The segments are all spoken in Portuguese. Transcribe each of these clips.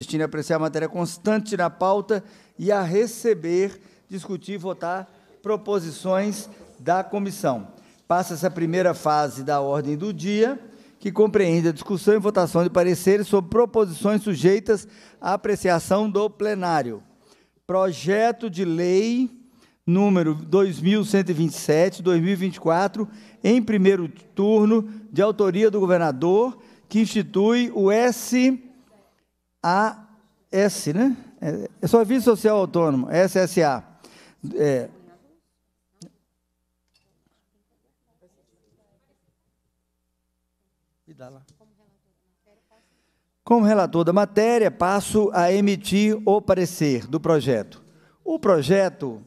assistindo a apreciar a matéria constante na pauta e a receber, discutir e votar proposições da comissão. Passa essa primeira fase da ordem do dia, que compreende a discussão e votação de pareceres sobre proposições sujeitas à apreciação do plenário. Projeto de lei número 2127/2024, em primeiro turno, de autoria do governador, que institui o S AS, né? É, é só aviso social autônomo, SSA. É. Como relator da matéria, passo a emitir o parecer do projeto. O projeto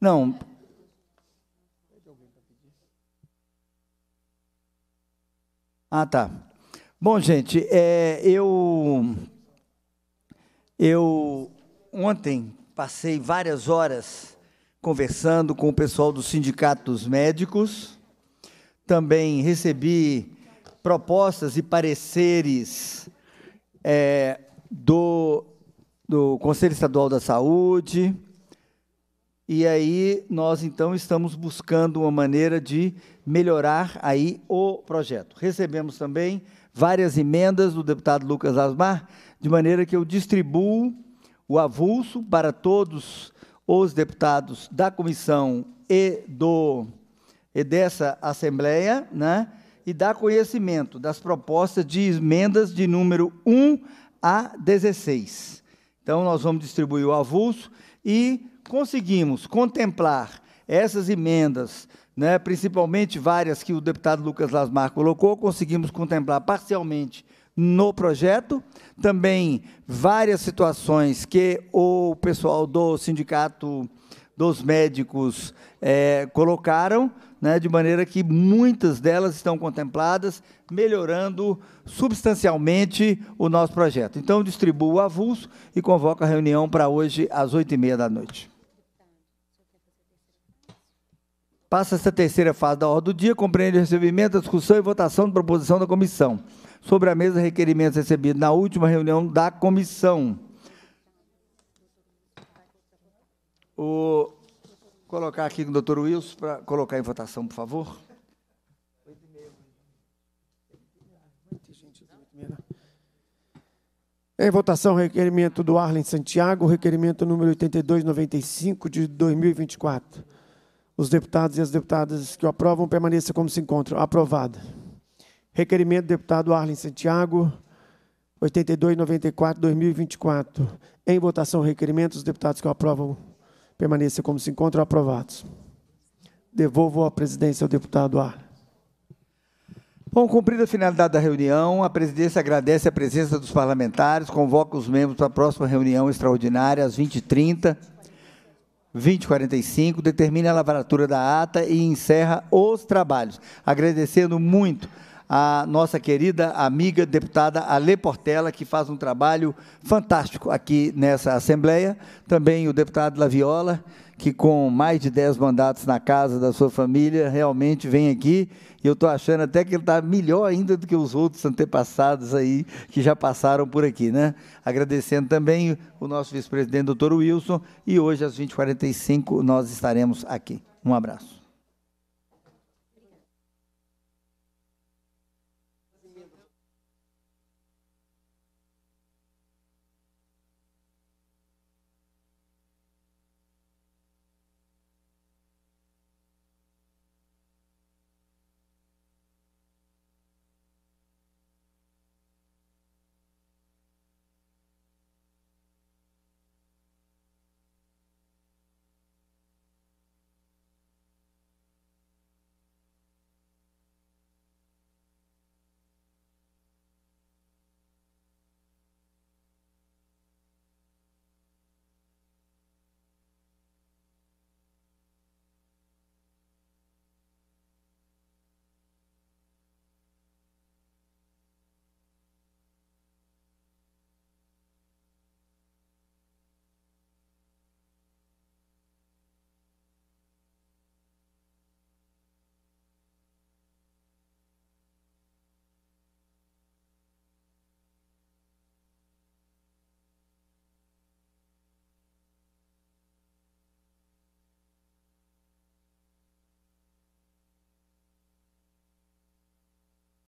Não, Ah, tá. Bom, gente, é, eu eu ontem passei várias horas conversando com o pessoal do Sindicato dos Médicos. Também recebi propostas e pareceres é, do, do Conselho Estadual da Saúde, e aí nós então estamos buscando uma maneira de melhorar aí o projeto. Recebemos também várias emendas do deputado Lucas Asmar, de maneira que eu distribuo o avulso para todos os deputados da comissão e do e dessa assembleia, né? E dar conhecimento das propostas de emendas de número 1 a 16. Então nós vamos distribuir o avulso e conseguimos contemplar essas emendas, né, principalmente várias que o deputado Lucas Lasmar colocou, conseguimos contemplar parcialmente no projeto, também várias situações que o pessoal do sindicato dos médicos é, colocaram, né, de maneira que muitas delas estão contempladas, melhorando substancialmente o nosso projeto. Então, distribuo o avulso e convoco a reunião para hoje às oito e meia da noite. Passa essa terceira fase da ordem do dia, compreende o recebimento, a discussão e votação da proposição da comissão. Sobre a mesa, requerimentos recebidos na última reunião da comissão. O colocar aqui com o doutor Wilson para colocar em votação, por favor. Em votação, requerimento do Arlen Santiago, requerimento número 8295 de 2024. Os deputados e as deputadas que o aprovam permaneçam como se encontram. Aprovado. Requerimento do deputado Arlen Santiago, 8294 2024. Em votação, requerimento, os deputados que o aprovam permaneça como se encontram aprovados. Devolvo a presidência ao deputado Ar. Bom, cumprida a finalidade da reunião, a presidência agradece a presença dos parlamentares, convoca os membros para a próxima reunião extraordinária às 20h30, 20h45, determina a lavratura da ata e encerra os trabalhos. Agradecendo muito a nossa querida amiga deputada Ale Portela, que faz um trabalho fantástico aqui nessa Assembleia, também o deputado Laviola, que com mais de 10 mandatos na casa da sua família, realmente vem aqui. E eu estou achando até que ele está melhor ainda do que os outros antepassados aí que já passaram por aqui, né? Agradecendo também o nosso vice-presidente, doutor Wilson, e hoje às 20h45 nós estaremos aqui. Um abraço.